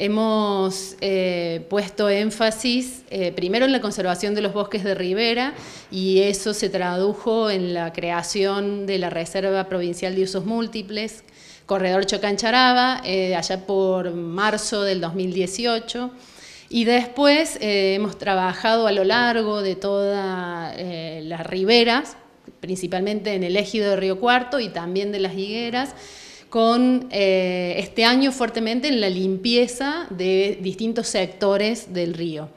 hemos eh, puesto énfasis eh, primero en la conservación de los bosques de ribera y eso se tradujo en la creación de la Reserva Provincial de Usos Múltiples, Corredor Chocancharaba, eh, allá por marzo del 2018. Y después hemos trabajado a lo largo de todas las riberas, principalmente en el ejido de Río Cuarto y también de las higueras, con eh, este año fuertemente en la limpieza de distintos sectores del río.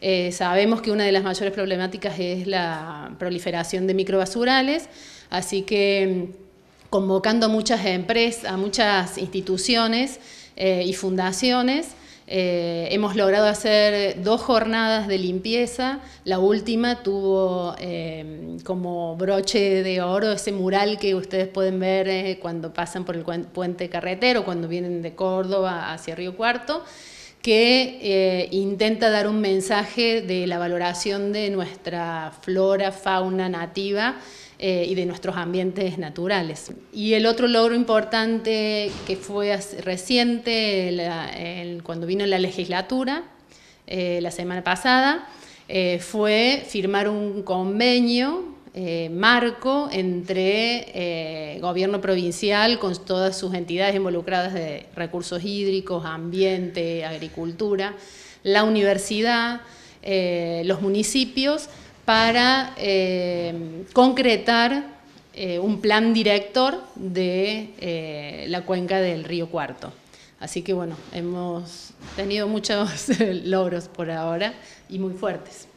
Eh, sabemos que una de las mayores problemáticas es la proliferación de microbasurales, así que mm, convocando a muchas empresas, a muchas instituciones eh, y fundaciones, eh, hemos logrado hacer dos jornadas de limpieza. La última tuvo eh, como broche de oro ese mural que ustedes pueden ver eh, cuando pasan por el puente carretero, cuando vienen de Córdoba hacia Río Cuarto, que intenta dar un mensaje de la valoración de nuestra flora, fauna nativa eh, y de nuestros ambientes naturales. Y el otro logro importante que fue reciente, cuando vino la legislatura, eh, la semana pasada, eh, fue firmar un convenio marco entre gobierno provincial con todas sus entidades involucradas de recursos hídricos, ambiente, agricultura, la universidad, los municipios para eh, concretar eh, un plan director de eh, la cuenca del río Cuarto. Así que bueno, hemos tenido muchos logros por ahora y muy fuertes.